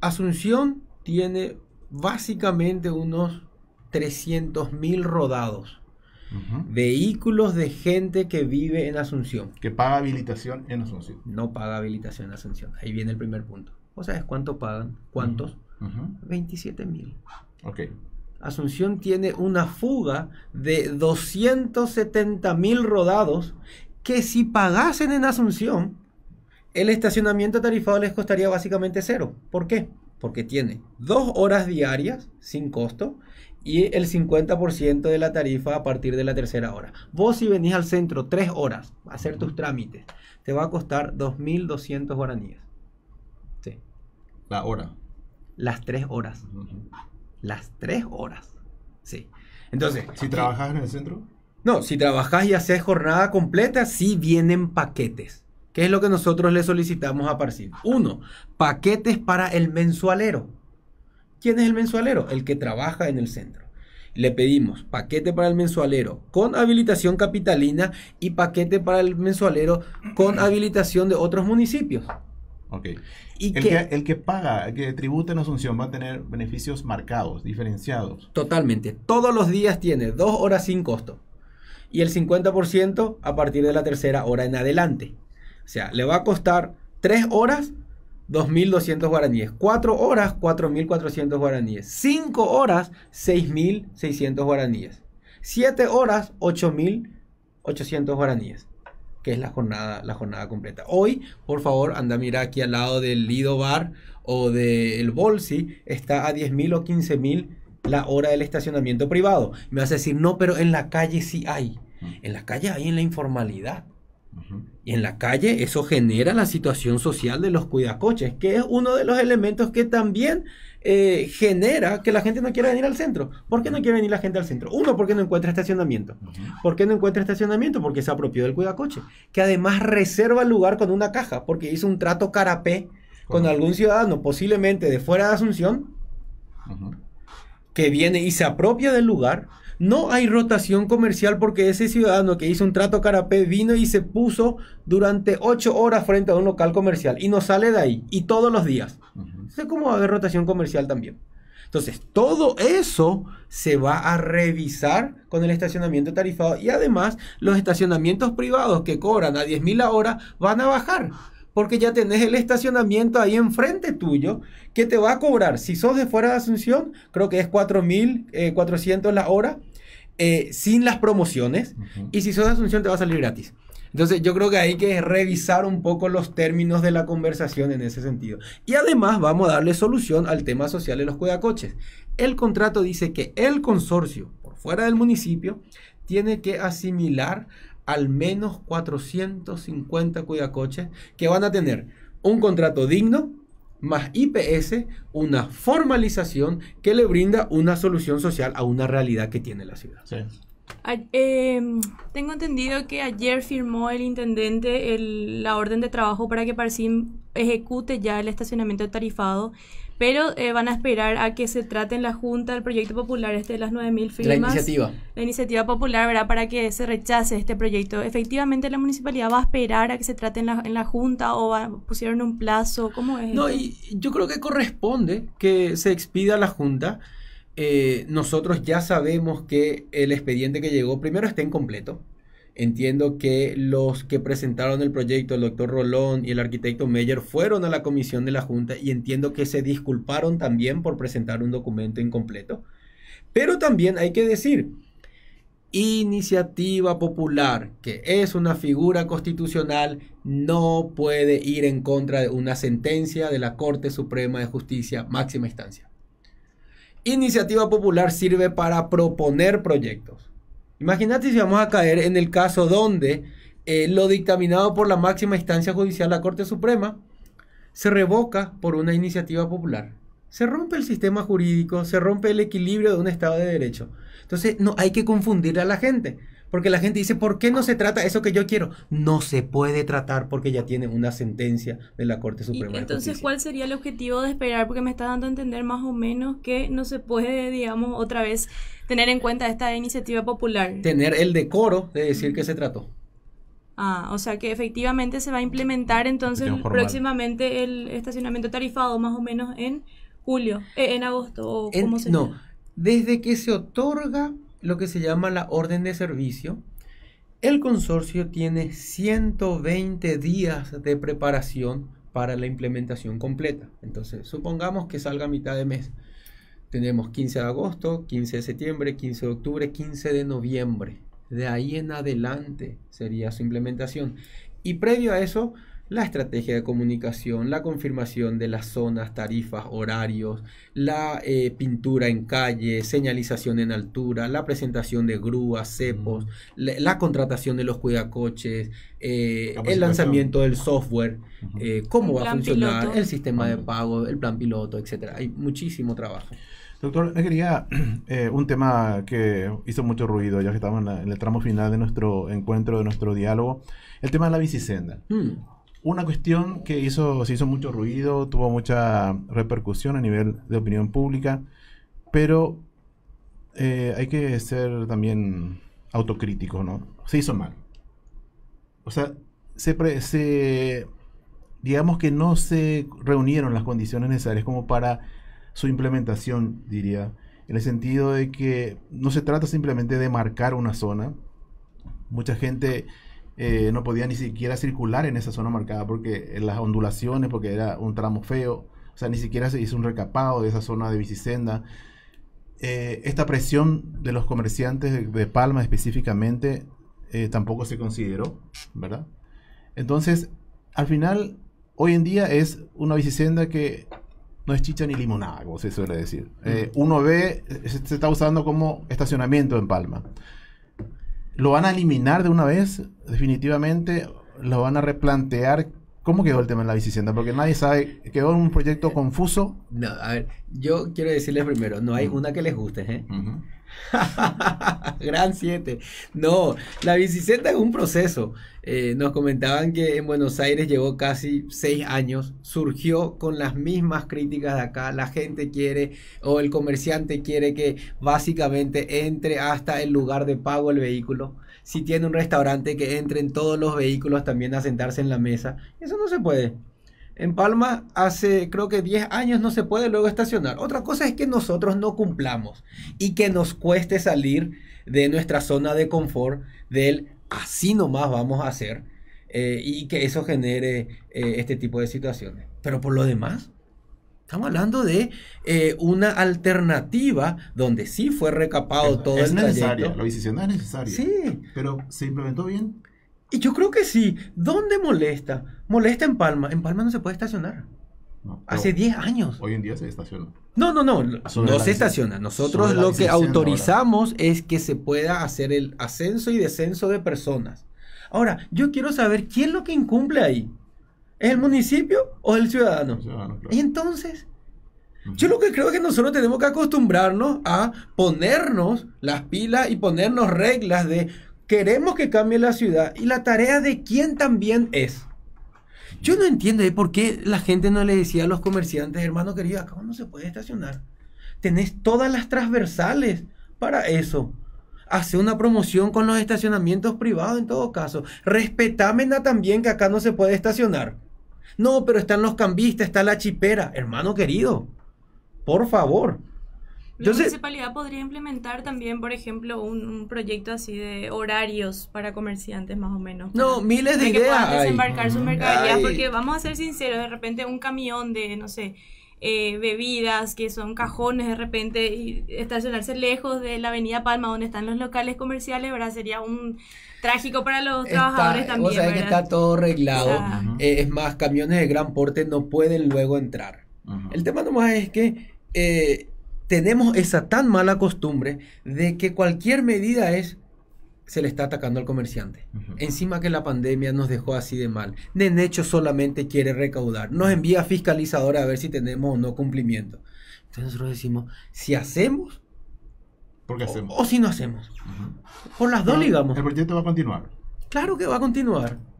Asunción tiene básicamente unos mil rodados. Vehículos de gente que vive en Asunción. Que paga habilitación en Asunción. No paga habilitación en Asunción. Ahí viene el primer punto. ¿O sabes cuánto pagan? ¿Cuántos? 27 mil. Ok. Asunción tiene una fuga de 270 mil rodados que si pagasen en Asunción, el estacionamiento tarifado les costaría básicamente cero. ¿Por qué? Porque tiene dos horas diarias sin costo y el 50% de la tarifa a partir de la tercera hora. Vos si venís al centro tres horas a hacer tus trámites, te va a costar 2.200 guaraníes. Sí. La hora. Las tres horas. Las tres horas. Sí. Entonces... Si trabajas en el centro. No, si trabajas y haces jornada completa, sí vienen paquetes. ¿Qué es lo que nosotros le solicitamos a Parcid? Uno, paquetes para el mensualero. ¿Quién es el mensualero? El que trabaja en el centro. Le pedimos paquete para el mensualero con habilitación capitalina y paquete para el mensualero con habilitación de otros municipios. Ok. ¿Y el, que, el que paga, el que tributa en Asunción va a tener beneficios marcados, diferenciados. Totalmente. Todos los días tiene dos horas sin costo. Y el 50% a partir de la tercera hora en adelante. O sea, le va a costar 3 horas 2.200 guaraníes, 4 horas 4.400 guaraníes, 5 horas 6.600 guaraníes, 7 horas 8.800 guaraníes, que es la jornada, la jornada completa. Hoy, por favor, anda a mirar aquí al lado del Lido Bar o del Bolsi, está a 10.000 o 15.000 la hora del estacionamiento privado. Me vas a decir, no, pero en la calle sí hay. Mm. En la calle hay en la informalidad. Y en la calle eso genera la situación social de los cuidacoches, que es uno de los elementos que también eh, genera que la gente no quiera venir al centro. ¿Por qué no quiere venir la gente al centro? Uno, porque no encuentra estacionamiento. ¿Por qué no encuentra estacionamiento? Porque se apropió del cuidacoche, que además reserva el lugar con una caja, porque hizo un trato carapé con algún ciudadano, posiblemente de fuera de Asunción, que viene y se apropia del lugar, no hay rotación comercial porque ese ciudadano que hizo un trato carapé vino y se puso durante ocho horas frente a un local comercial y no sale de ahí y todos los días. no ¿cómo va a haber rotación comercial también? Entonces, todo eso se va a revisar con el estacionamiento tarifado y además los estacionamientos privados que cobran a 10.000 mil la hora van a bajar. Porque ya tenés el estacionamiento ahí enfrente tuyo que te va a cobrar. Si sos de fuera de Asunción, creo que es 4.400 eh, la hora. Eh, sin las promociones y si sos Asunción te va a salir gratis. Entonces yo creo que hay que revisar un poco los términos de la conversación en ese sentido. Y además vamos a darle solución al tema social de los cuidacoches. El contrato dice que el consorcio, por fuera del municipio, tiene que asimilar al menos 450 cuidacoches que van a tener un contrato digno, más IPS una formalización que le brinda una solución social a una realidad que tiene la ciudad. Em, tengo entendido que ayer firmó el intendente la orden de trabajo para que Parcín ejecute ya el estacionamiento tarifado pero eh, van a esperar a que se trate en la Junta el proyecto popular este de las 9.000 firmas. La iniciativa. La iniciativa popular, ¿verdad? Para que se rechace este proyecto. Efectivamente, la municipalidad va a esperar a que se trate en la, Junta o pusieron un plazo. ¿Cómo es? No, y yo creo que corresponde que se expida la Junta. Eh, nosotros ya sabemos que el expediente que llegó primero está incompleto. Entiendo que los que presentaron el proyecto, el doctor Rolón y el arquitecto Meyer, fueron a la comisión de la Junta y entiendo que se disculparon también por presentar un documento incompleto. Pero también hay que decir, iniciativa popular, que es una figura constitucional, no puede ir en contra de una sentencia de la Corte Suprema de Justicia, máxima instancia. Iniciativa popular sirve para proponer proyectos Imagínate si vamos a caer en el caso donde eh, lo dictaminado por la máxima instancia judicial, la Corte Suprema, se revoca por una iniciativa popular. Se rompe el sistema jurídico, se rompe el equilibrio de un Estado de Derecho. Entonces, no hay que confundir a la gente. Porque la gente dice, ¿por qué no se trata eso que yo quiero? No se puede tratar porque ya tiene una sentencia de la Corte Suprema. Y entonces, ¿cuál sería el objetivo de esperar? Porque me está dando a entender más o menos que no se puede, digamos, otra vez tener en cuenta esta iniciativa popular. Tener el decoro de decir que se trató. Ah, o sea que efectivamente se va a implementar entonces próximamente el estacionamiento tarifado más o menos en julio, eh, en agosto o cómo se No, desde que se otorga lo que se llama la orden de servicio, el consorcio tiene 120 días de preparación para la implementación completa. Entonces, supongamos que salga a mitad de mes. Tenemos 15 de agosto, 15 de septiembre, 15 de octubre, 15 de noviembre. De ahí en adelante sería su implementación. Y previo a eso, la estrategia de comunicación, la confirmación de las zonas, tarifas, horarios, la eh, pintura en calle, señalización en altura, la presentación de grúas, cepos, la, contratación de los cuidacoches, eh, el lanzamiento del software, eh, cómo va a funcionar, el sistema de pago, el plan piloto, etc. Hay muchísimo trabajo. Doctor, quería un tema que hizo mucho ruido, ya que estamos en, el tramo final de nuestro encuentro, de nuestro diálogo, el tema de la bicicenda. Mm una cuestión que hizo, se hizo mucho ruido, tuvo mucha repercusión a nivel de opinión pública, pero eh, hay que ser también autocrítico, ¿no? Se hizo mal. O sea, se, se, digamos que no se reunieron las condiciones necesarias como para su implementación, diría, en el sentido de que no se trata simplemente de marcar una zona. Mucha gente eh, no podía ni siquiera circular en esa zona marcada porque eh, las ondulaciones, porque era un tramo feo, o sea, ni siquiera se hizo un recapado de esa zona de bicisenda. Eh, esta presión de los comerciantes de, Palma específicamente tampoco se consideró, ¿verdad? Entonces, al final, hoy en día es una bicisenda que no es chicha ni limonada, como se suele decir. Mm. uno ve, se, está usando como estacionamiento en Palma. ¿Lo van a eliminar de una vez? Definitivamente, lo van a replantear. ¿Cómo quedó el tema en la bicicleta? Porque nadie sabe, quedó un proyecto confuso. No, a ver, yo quiero decirles primero, no hay una que les guste, ¿eh? Gran 7. No, la bicicleta es un proceso. Eh, nos comentaban que en Buenos Aires llevó casi 6 años. Surgió con las mismas críticas de acá. La gente quiere o el comerciante quiere que básicamente entre hasta el lugar de pago el vehículo. Si tiene un restaurante que entren todos los vehículos también a sentarse en la mesa. Eso no se puede. En Palma hace creo que 10 años no se puede luego estacionar. Otra cosa es que nosotros no cumplamos y que nos cueste salir de nuestra zona de confort del así nomás vamos a hacer eh, y que eso genere eh, este tipo de situaciones. Pero por lo demás, estamos hablando de eh, una alternativa donde sí fue recapado todo es necesario La decisión es necesaria. Sí. Pero se implementó bien. Y yo creo que sí. ¿Dónde molesta? Molesta en Palma. En Palma no se puede estacionar. Hace 10 años. Hoy en día se estaciona. No, no, no. No se estaciona. Nosotros lo que autorizamos es que se pueda hacer el ascenso y descenso de personas. Ahora, yo quiero saber quién es lo que incumple ahí. ¿Es el municipio o el ciudadano? El ciudadano Y entonces, yo lo que creo es que nosotros tenemos que acostumbrarnos a ponernos las pilas y ponernos reglas de queremos que cambie la ciudad y la tarea de quién también es. Yo no entiendo ¿eh? por qué la gente no le decía a los comerciantes, hermano querido, acá no se puede estacionar. Tenés todas las transversales para eso. Hace una promoción con los estacionamientos privados en todo caso. Respetámena también que acá no se puede estacionar. No, pero están los cambistas, está la chipera. Hermano querido, por favor. La municipalidad podría implementar también, por ejemplo, un, proyecto así de horarios para comerciantes, más o menos. No, miles de que Puedan desembarcar sus mercaderías, porque vamos a ser sinceros, de repente un camión de, no sé, eh, bebidas, que son cajones de repente, estacionarse lejos de la Avenida Palma, donde están los locales comerciales, ¿verdad? Sería un trágico para los trabajadores eh, también. O sea, que está todo arreglado. Eh, es más, camiones de gran porte no pueden luego entrar. El tema nomás es que tenemos esa tan mala costumbre de que cualquier medida es se le está atacando al comerciante. Encima que la pandemia nos dejó así de mal. Nenecho solamente quiere recaudar. Nos envía fiscalizadora a ver si tenemos o no cumplimiento. Entonces nosotros decimos, si hacemos, Porque hacemos? O, si no hacemos. Por las dos, digamos. El proyecto va a continuar. Claro que va a continuar.